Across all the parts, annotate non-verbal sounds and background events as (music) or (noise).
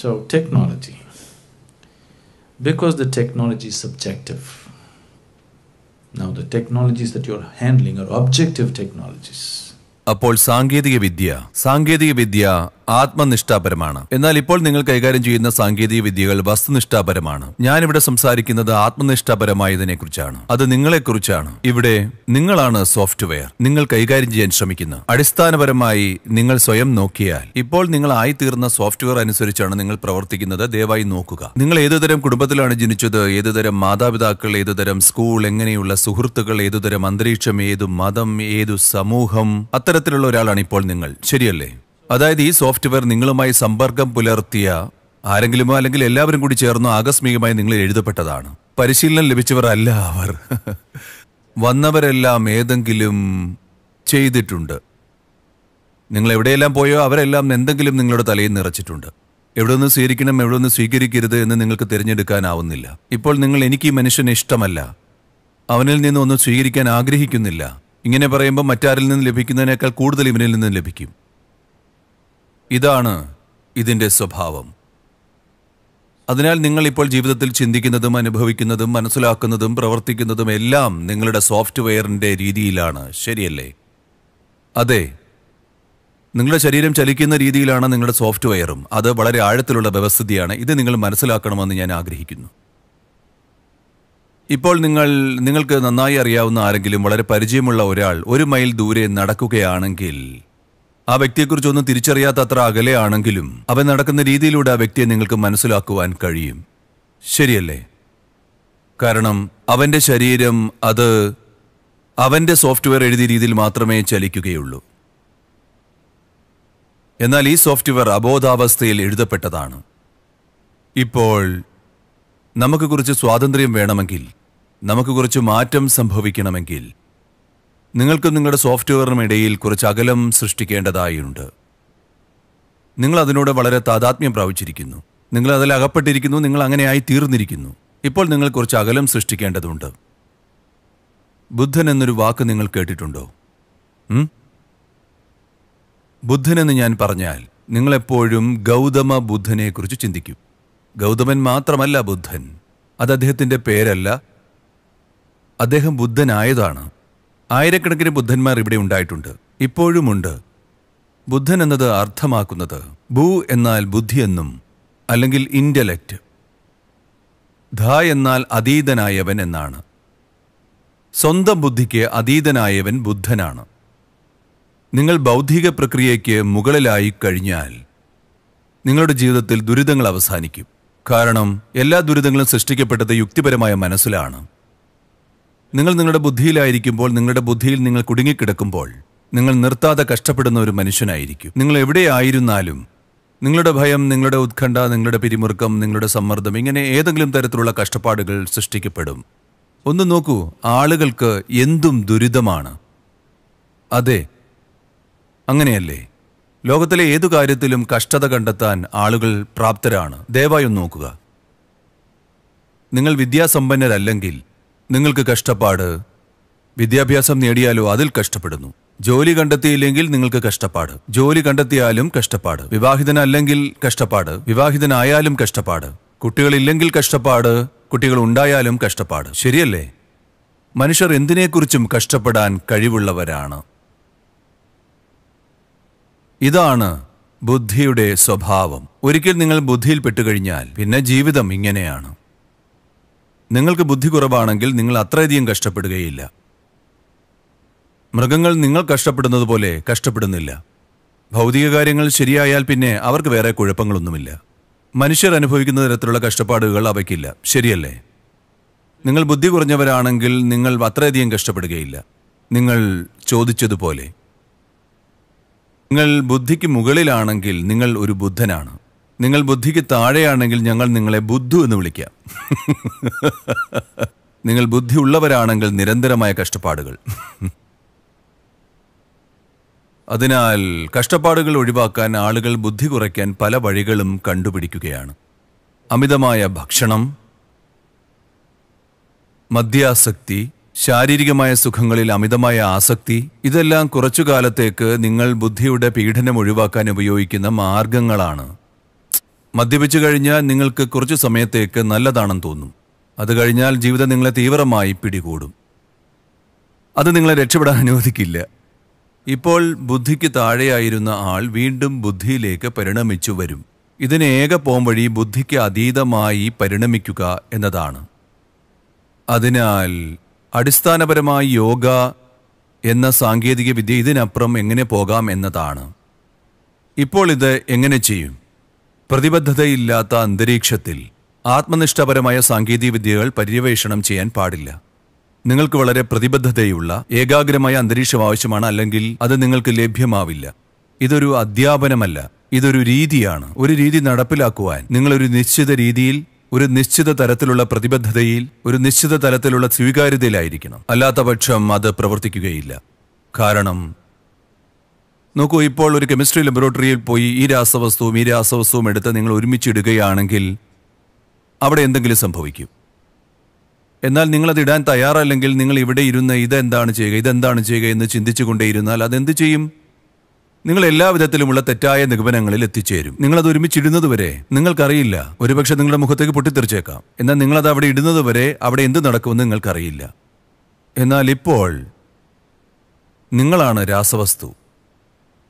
So, technology. Because the technology is subjective. Now, the technologies that you're handling are objective technologies. അപ്പോൾ സാങ്കേതിക വിദ്യ സാങ്കേതിക വിദ്യ ആത്മനിഷ്ഠാപരമാണ് എന്നാൽ ഇപ്പോൾ നിങ്ങൾ കൈകാര്യം ചെയ്യുന്ന സാങ്കേതിക വിദ്യകൾ വസ്തുനിഷ്ഠാപരമാണ് ഞാനിവിടെ സംസാരിക്കുന്നത് കുറിച്ചാണ് അത് നിങ്ങളെക്കുറിച്ചാണ് ഇവിടെ നിങ്ങളാണ് സോഫ്റ്റ്വെയർ നിങ്ങൾ കൈകാര്യം ചെയ്യാൻ ശ്രമിക്കുന്ന അടിസ്ഥാനപരമായി നിങ്ങൾ സ്വയം നോക്കിയാൽ ഇപ്പോൾ നിങ്ങൾ ആയിത്തീർന്ന സോഫ്റ്റ്വെയർ അനുസരിച്ചാണ് നിങ്ങൾ പ്രവർത്തിക്കുന്നത് ദയവായി നോക്കുക നിങ്ങൾ ഏതുതരം കുടുംബത്തിലാണ് ജനിച്ചത് ഏതുതരം മാതാപിതാക്കൾ ഏതുതരം സ്കൂൾ എങ്ങനെയുള്ള സുഹൃത്തുക്കൾ ഏതുതരം അന്തരീക്ഷം ഏതു മതം ഏതു സമൂഹം അത്തരം ബന്ധത്തിലുള്ള ഒരാളാണ് ഇപ്പോൾ നിങ്ങൾ ശരിയല്ലേ അതായത് ഈ സോഫ്റ്റ്വെയർ നിങ്ങളുമായി സമ്പർക്കം പുലർത്തിയ ആരെങ്കിലുമോ അല്ലെങ്കിൽ എല്ലാവരും കൂടി ചേർന്ന് ആകസ്മികമായി നിങ്ങൾ എഴുതപ്പെട്ടതാണ് പരിശീലനം അല്ല അവർ (laughs) വന്നവരെല്ലാം ഏതെങ്കിലും ചെയ്തിട്ടുണ്ട് നിങ്ങൾ എവിടെയെല്ലാം പോയോ അവരെല്ലാം എന്തെങ്കിലും നിങ്ങളുടെ തലയിൽ നിറച്ചിട്ടുണ്ട് എവിടെ നിന്ന് സ്വീകരിക്കണം എവിടെ നിന്ന് സ്വീകരിക്കരുത് എന്ന് നിങ്ങൾക്ക് തിരഞ്ഞെടുക്കാനാവുന്നില്ല ഇപ്പോൾ നിങ്ങൾ എനിക്ക് ഈ മനുഷ്യനെ ഇഷ്ടമല്ല അവനിൽ നിന്ന് ഒന്നും സ്വീകരിക്കാൻ ആഗ്രഹിക്കുന്നില്ല ഇങ്ങനെ പറയുമ്പോൾ മറ്റാരിൽ നിന്ന് ലഭിക്കുന്നതിനേക്കാൾ കൂടുതൽ ഇവനിൽ നിന്ന് ലഭിക്കും ഇതാണ് ഇതിൻ്റെ സ്വഭാവം അതിനാൽ നിങ്ങൾ ഇപ്പോൾ ജീവിതത്തിൽ ചിന്തിക്കുന്നതും അനുഭവിക്കുന്നതും മനസ്സിലാക്കുന്നതും പ്രവർത്തിക്കുന്നതും എല്ലാം നിങ്ങളുടെ സോഫ്റ്റ്വെയറിൻ്റെ രീതിയിലാണ് ശരിയല്ലേ അതെ നിങ്ങളുടെ ശരീരം ചലിക്കുന്ന രീതിയിലാണ് നിങ്ങളുടെ സോഫ്റ്റ്വെയറും അത് വളരെ ആഴത്തിലുള്ള വ്യവസ്ഥിതിയാണ് ഇത് നിങ്ങൾ മനസ്സിലാക്കണമെന്ന് ഞാൻ ആഗ്രഹിക്കുന്നു ഇപ്പോൾ നിങ്ങൾ നിങ്ങൾക്ക് നന്നായി അറിയാവുന്ന ആരെങ്കിലും വളരെ പരിചയമുള്ള ഒരാൾ ഒരു മൈൽ ദൂരെ നടക്കുകയാണെങ്കിൽ ആ വ്യക്തിയെക്കുറിച്ചൊന്നും തിരിച്ചറിയാത്തത്ര അകലെയാണെങ്കിലും അവൻ നടക്കുന്ന രീതിയിലൂടെ ആ വ്യക്തിയെ നിങ്ങൾക്ക് മനസ്സിലാക്കുവാൻ കഴിയും ശരിയല്ലേ കാരണം അവൻ്റെ ശരീരം അത് അവൻ്റെ സോഫ്റ്റ്വെയർ എഴുതിയ രീതിയിൽ മാത്രമേ ചലിക്കുകയുള്ളൂ എന്നാൽ ഈ സോഫ്റ്റ്വെയർ അബോധാവസ്ഥയിൽ എഴുതപ്പെട്ടതാണ് ഇപ്പോൾ നമുക്ക് കുറച്ച് സ്വാതന്ത്ര്യം വേണമെങ്കിൽ നമുക്ക് കുറച്ച് മാറ്റം സംഭവിക്കണമെങ്കിൽ നിങ്ങൾക്കും നിങ്ങളുടെ സോഫ്റ്റ്വെയറിനും ഇടയിൽ കുറച്ച് അകലം സൃഷ്ടിക്കേണ്ടതായുണ്ട് നിങ്ങൾ അതിനോട് വളരെ താതാത്മ്യം പ്രാപിച്ചിരിക്കുന്നു നിങ്ങൾ അതിൽ അകപ്പെട്ടിരിക്കുന്നു നിങ്ങൾ അങ്ങനെയായി തീർന്നിരിക്കുന്നു ഇപ്പോൾ നിങ്ങൾ കുറച്ച് അകലം സൃഷ്ടിക്കേണ്ടതുണ്ട് ബുദ്ധൻ എന്നൊരു വാക്ക് നിങ്ങൾ കേട്ടിട്ടുണ്ടോ ബുദ്ധൻ എന്ന് ഞാൻ പറഞ്ഞാൽ നിങ്ങളെപ്പോഴും ഗൗതമ ബുദ്ധനെക്കുറിച്ച് ചിന്തിക്കും ഗൗതമൻ മാത്രമല്ല ബുദ്ധൻ അത് അദ്ദേഹത്തിൻ്റെ പേരല്ല അദ്ദേഹം ബുദ്ധനായതാണ് ആയിരക്കണക്കിന് ബുദ്ധന്മാർ ഇവിടെ ഉണ്ടായിട്ടുണ്ട് ഇപ്പോഴുമുണ്ട് ബുദ്ധൻ എന്നത് അർത്ഥമാക്കുന്നത് ഭൂ എന്നാൽ ബുദ്ധിയെന്നും അല്ലെങ്കിൽ ഇൻ്റലക്റ്റ് ധ എന്നാൽ അതീതനായവൻ എന്നാണ് സ്വന്തം ബുദ്ധിക്ക് അതീതനായവൻ ബുദ്ധനാണ് നിങ്ങൾ ബൗദ്ധിക പ്രക്രിയയ്ക്ക് മുകളിലായി കഴിഞ്ഞാൽ നിങ്ങളുടെ ജീവിതത്തിൽ ദുരിതങ്ങൾ അവസാനിക്കും കാരണം എല്ലാ ദുരിതങ്ങളും സൃഷ്ടിക്കപ്പെട്ടത് യുക്തിപരമായ മനസ്സിലാണ് നിങ്ങൾ നിങ്ങളുടെ ബുദ്ധിയിലായിരിക്കുമ്പോൾ നിങ്ങളുടെ ബുദ്ധിയിൽ നിങ്ങൾ കുടുങ്ങിക്കിടക്കുമ്പോൾ നിങ്ങൾ നിർത്താതെ കഷ്ടപ്പെടുന്ന ഒരു മനുഷ്യനായിരിക്കും നിങ്ങൾ എവിടെയായിരുന്നാലും നിങ്ങളുടെ ഭയം നിങ്ങളുടെ ഉത്കണ്ഠ നിങ്ങളുടെ പിരിമുറുക്കം നിങ്ങളുടെ സമ്മർദ്ദം ഇങ്ങനെ ഏതെങ്കിലും തരത്തിലുള്ള കഷ്ടപ്പാടുകൾ സൃഷ്ടിക്കപ്പെടും ഒന്ന് നോക്കൂ ആളുകൾക്ക് എന്തും ദുരിതമാണ് അതെ അങ്ങനെയല്ലേ ലോകത്തിലെ ഏതു കാര്യത്തിലും കഷ്ടത കണ്ടെത്താൻ ആളുകൾ പ്രാപ്തരാണ് ദയവായി ഒന്ന് നോക്കുക നിങ്ങൾ വിദ്യാസമ്പന്നരല്ലെങ്കിൽ നിങ്ങൾക്ക് കഷ്ടപ്പാട് വിദ്യാഭ്യാസം നേടിയാലോ അതിൽ കഷ്ടപ്പെടുന്നു ജോലി കണ്ടെത്തിയില്ലെങ്കിൽ നിങ്ങൾക്ക് കഷ്ടപ്പാട് ജോലി കണ്ടെത്തിയാലും കഷ്ടപ്പാട് വിവാഹിതനല്ലെങ്കിൽ കഷ്ടപ്പാട് വിവാഹിതനായാലും കഷ്ടപ്പാട് കുട്ടികളില്ലെങ്കിൽ കഷ്ടപ്പാട് കുട്ടികൾ ഉണ്ടായാലും കഷ്ടപ്പാട് ശരിയല്ലേ മനുഷ്യർ എന്തിനെക്കുറിച്ചും കഷ്ടപ്പെടാൻ കഴിവുള്ളവരാണ് ഇതാണ് ബുദ്ധിയുടെ സ്വഭാവം ഒരിക്കൽ നിങ്ങൾ ബുദ്ധിയിൽ പെട്ടുകഴിഞ്ഞാൽ പിന്നെ ജീവിതം ഇങ്ങനെയാണ് നിങ്ങൾക്ക് ബുദ്ധി കുറവാണെങ്കിൽ നിങ്ങൾ അത്രയധികം കഷ്ടപ്പെടുകയില്ല മൃഗങ്ങൾ നിങ്ങൾ കഷ്ടപ്പെടുന്നത് പോലെ കഷ്ടപ്പെടുന്നില്ല ഭൗതിക കാര്യങ്ങൾ ശരിയായാൽ പിന്നെ അവർക്ക് വേറെ കുഴപ്പങ്ങളൊന്നുമില്ല മനുഷ്യർ അനുഭവിക്കുന്ന തരത്തിലുള്ള കഷ്ടപ്പാടുകൾ അവയ്ക്കില്ല ശരിയല്ലേ നിങ്ങൾ ബുദ്ധി കുറഞ്ഞവരാണെങ്കിൽ നിങ്ങൾ അത്രയധികം കഷ്ടപ്പെടുകയില്ല നിങ്ങൾ ചോദിച്ചതുപോലെ നിങ്ങൾ ബുദ്ധിക്ക് മുകളിലാണെങ്കിൽ നിങ്ങൾ ഒരു ബുദ്ധനാണ് നിങ്ങൾ ബുദ്ധിക്ക് താഴെയാണെങ്കിൽ ഞങ്ങൾ നിങ്ങളെ ബുദ്ധു എന്ന് വിളിക്കാം (laughs) നിങ്ങൾ ബുദ്ധി ഉള്ളവരാണെങ്കിൽ നിരന്തരമായ കഷ്ടപ്പാടുകൾ (laughs) അതിനാൽ കഷ്ടപ്പാടുകൾ ഒഴിവാക്കാൻ ആളുകൾ ബുദ്ധി കുറയ്ക്കാൻ പല വഴികളും കണ്ടുപിടിക്കുകയാണ് അമിതമായ ഭക്ഷണം മദ്യാസക്തി ശാരീരികമായ സുഖങ്ങളിൽ അമിതമായ ആസക്തി ഇതെല്ലാം കുറച്ചു കാലത്തേക്ക് നിങ്ങൾ ബുദ്ധിയുടെ പീഡനം ഒഴിവാക്കാൻ ഉപയോഗിക്കുന്ന മാർഗങ്ങളാണ് മദ്യപിച്ചു കഴിഞ്ഞാൽ നിങ്ങൾക്ക് കുറച്ചു സമയത്തേക്ക് നല്ലതാണെന്ന് തോന്നും അത് കഴിഞ്ഞാൽ ജീവിതം നിങ്ങളെ തീവ്രമായി പിടികൂടും അത് നിങ്ങളെ രക്ഷപ്പെടാൻ അനുവദിക്കില്ല ഇപ്പോൾ ബുദ്ധിക്ക് താഴെയായിരുന്ന ആൾ വീണ്ടും ബുദ്ധിയിലേക്ക് പരിണമിച്ചു വരും ഇതിന് ഏക പോംവഴി ബുദ്ധിക്ക് അതീതമായി പരിണമിക്കുക എന്നതാണ് അതിനാൽ അടിസ്ഥാനപരമായി യോഗ എന്ന സാങ്കേതിക വിദ്യ ഇതിനപ്പുറം എങ്ങനെ പോകാം എന്നതാണ് ഇപ്പോൾ ഇത് എങ്ങനെ ചെയ്യും പ്രതിബദ്ധതയില്ലാത്ത അന്തരീക്ഷത്തിൽ ആത്മനിഷ്ഠപരമായ വിദ്യകൾ പര്യവേഷണം ചെയ്യാൻ പാടില്ല നിങ്ങൾക്ക് വളരെ പ്രതിബദ്ധതയുള്ള ഏകാഗ്രമായ അന്തരീക്ഷം ആവശ്യമാണ് അല്ലെങ്കിൽ അത് നിങ്ങൾക്ക് ലഭ്യമാവില്ല ഇതൊരു അധ്യാപനമല്ല ഇതൊരു രീതിയാണ് ഒരു രീതി നടപ്പിലാക്കുവാൻ നിങ്ങളൊരു നിശ്ചിത രീതിയിൽ ഒരു നിശ്ചിത തരത്തിലുള്ള പ്രതിബദ്ധതയിൽ ഒരു നിശ്ചിത തരത്തിലുള്ള സ്വീകാര്യതയിലായിരിക്കണം അല്ലാത്തപക്ഷം അത് പ്രവർത്തിക്കുകയില്ല കാരണം നോക്കൂ ഇപ്പോൾ ഒരു കെമിസ്ട്രി ലബോറട്ടറിയിൽ പോയി ഈ രാസവസ്തുവും ഈ രാസവസ്തുവും എടുത്ത് നിങ്ങൾ ഒരുമിച്ചിടുകയാണെങ്കിൽ അവിടെ എന്തെങ്കിലും സംഭവിക്കും എന്നാൽ നിങ്ങളത് ഇടാൻ തയ്യാറല്ലെങ്കിൽ നിങ്ങൾ ഇവിടെ ഇരുന്ന് ഇതെന്താണ് ചെയ്യുക ഇതെന്താണ് ചെയ്യുക എന്ന് ചിന്തിച്ചുകൊണ്ടേയിരുന്നാൽ അതെന്ത് ചെയ്യും നിങ്ങൾ എല്ലാ വിധത്തിലുമുള്ള തെറ്റായ നിഗമനങ്ങളിൽ എത്തിച്ചേരും നിങ്ങളത് ഒരുമിച്ചിടുന്നത് വരെ നിങ്ങൾക്കറിയില്ല ഒരുപക്ഷെ നിങ്ങളുടെ മുഖത്തേക്ക് പൊട്ടിത്തെറിച്ചേക്കാം എന്നാൽ നിങ്ങളത് അവിടെ ഇടുന്നത് വരെ അവിടെ എന്ത് നടക്കുമെന്ന് നിങ്ങൾക്കറിയില്ല എന്നാൽ ഇപ്പോൾ നിങ്ങളാണ് രാസവസ്തു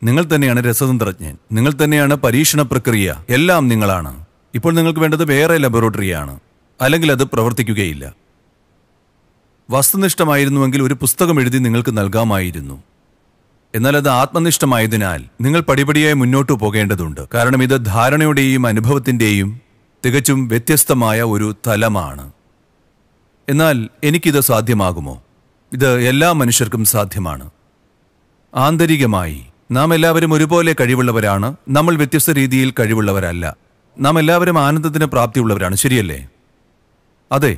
നിങ്ങൾ തന്നെയാണ് രസതന്ത്രജ്ഞൻ നിങ്ങൾ തന്നെയാണ് പരീക്ഷണ പ്രക്രിയ എല്ലാം നിങ്ങളാണ് ഇപ്പോൾ നിങ്ങൾക്ക് വേണ്ടത് വേറെ ലബോറട്ടറിയാണ് അല്ലെങ്കിൽ അത് പ്രവർത്തിക്കുകയില്ല വസ്തുനിഷ്ഠമായിരുന്നുവെങ്കിൽ ഒരു പുസ്തകം എഴുതി നിങ്ങൾക്ക് നൽകാമായിരുന്നു എന്നാൽ അത് ആത്മനിഷ്ഠമായതിനാൽ നിങ്ങൾ പടിപടിയായി മുന്നോട്ടു പോകേണ്ടതുണ്ട് കാരണം ഇത് ധാരണയുടെയും അനുഭവത്തിൻ്റെയും തികച്ചും വ്യത്യസ്തമായ ഒരു തലമാണ് എന്നാൽ എനിക്കിത് സാധ്യമാകുമോ ഇത് എല്ലാ മനുഷ്യർക്കും സാധ്യമാണ് ആന്തരികമായി നാം എല്ലാവരും ഒരുപോലെ കഴിവുള്ളവരാണ് നമ്മൾ വ്യത്യസ്ത രീതിയിൽ കഴിവുള്ളവരല്ല നാം എല്ലാവരും ആനന്ദത്തിന് പ്രാപ്തിയുള്ളവരാണ് ശരിയല്ലേ അതെ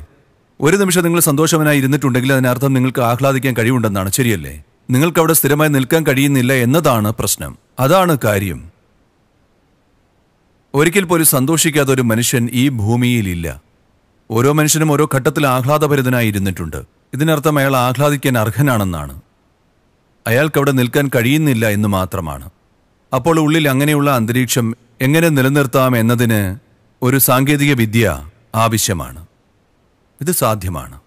ഒരു നിമിഷം നിങ്ങൾ സന്തോഷവനായി ഇരുന്നിട്ടുണ്ടെങ്കിൽ അതിനർത്ഥം നിങ്ങൾക്ക് ആഹ്ലാദിക്കാൻ കഴിവുണ്ടെന്നാണ് ശരിയല്ലേ നിങ്ങൾക്ക് അവിടെ സ്ഥിരമായി നിൽക്കാൻ കഴിയുന്നില്ല എന്നതാണ് പ്രശ്നം അതാണ് കാര്യം ഒരിക്കൽ പോലും സന്തോഷിക്കാത്ത ഒരു മനുഷ്യൻ ഈ ഭൂമിയിലില്ല ഓരോ മനുഷ്യനും ഓരോ ഘട്ടത്തിൽ ആഹ്ലാദഭരിതനായി ഇരുന്നിട്ടുണ്ട് ഇതിനർത്ഥം അയാൾ ആഹ്ലാദിക്കാൻ അർഹനാണെന്നാണ് അയാൾക്കവിടെ നിൽക്കാൻ കഴിയുന്നില്ല എന്ന് മാത്രമാണ് അപ്പോൾ ഉള്ളിൽ അങ്ങനെയുള്ള അന്തരീക്ഷം എങ്ങനെ നിലനിർത്താം എന്നതിന് ഒരു സാങ്കേതിക വിദ്യ ആവശ്യമാണ് ഇത് സാധ്യമാണ്